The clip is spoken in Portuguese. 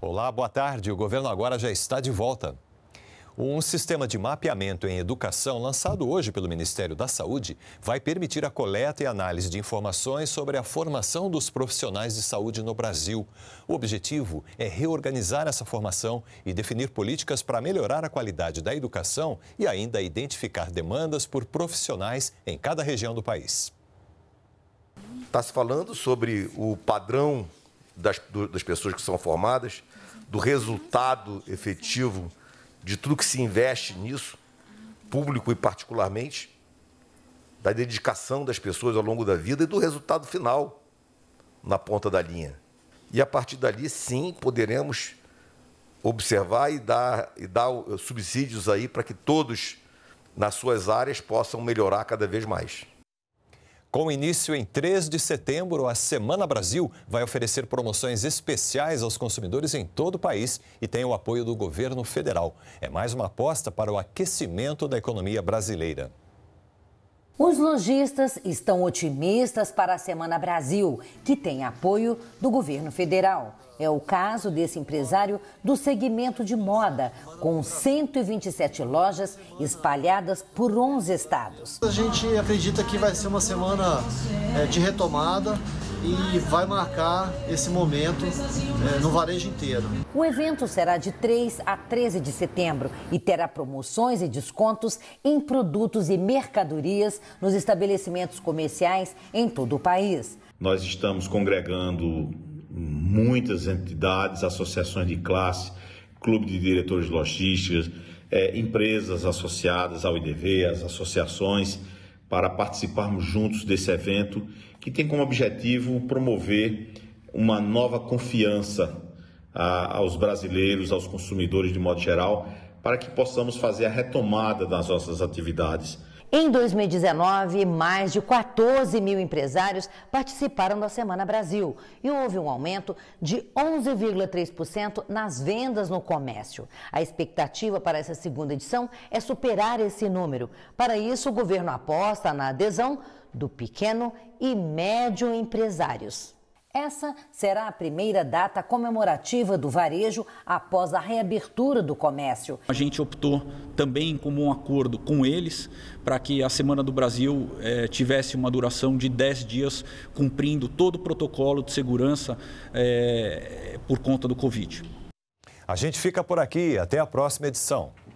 Olá, boa tarde. O governo agora já está de volta. Um sistema de mapeamento em educação lançado hoje pelo Ministério da Saúde vai permitir a coleta e análise de informações sobre a formação dos profissionais de saúde no Brasil. O objetivo é reorganizar essa formação e definir políticas para melhorar a qualidade da educação e ainda identificar demandas por profissionais em cada região do país. Está se falando sobre o padrão das, do, das pessoas que são formadas, do resultado efetivo de tudo que se investe nisso, público e particularmente, da dedicação das pessoas ao longo da vida e do resultado final na ponta da linha. E a partir dali, sim, poderemos observar e dar, e dar eh, subsídios aí para que todos, nas suas áreas, possam melhorar cada vez mais. Com início em 3 de setembro, a Semana Brasil vai oferecer promoções especiais aos consumidores em todo o país e tem o apoio do governo federal. É mais uma aposta para o aquecimento da economia brasileira. Os lojistas estão otimistas para a Semana Brasil, que tem apoio do governo federal. É o caso desse empresário do segmento de moda, com 127 lojas espalhadas por 11 estados. A gente acredita que vai ser uma semana eh, de retomada e vai marcar esse momento é, no varejo inteiro. O evento será de 3 a 13 de setembro e terá promoções e descontos em produtos e mercadorias nos estabelecimentos comerciais em todo o país. Nós estamos congregando muitas entidades, associações de classe, clube de diretores logísticas, é, empresas associadas ao IDV, as associações para participarmos juntos desse evento que tem como objetivo promover uma nova confiança a, aos brasileiros, aos consumidores de modo geral, para que possamos fazer a retomada das nossas atividades. Em 2019, mais de 14 mil empresários participaram da Semana Brasil e houve um aumento de 11,3% nas vendas no comércio. A expectativa para essa segunda edição é superar esse número. Para isso, o governo aposta na adesão do pequeno e médio empresários. Essa será a primeira data comemorativa do varejo após a reabertura do comércio. A gente optou também como um acordo com eles para que a Semana do Brasil eh, tivesse uma duração de 10 dias, cumprindo todo o protocolo de segurança eh, por conta do Covid. A gente fica por aqui. Até a próxima edição.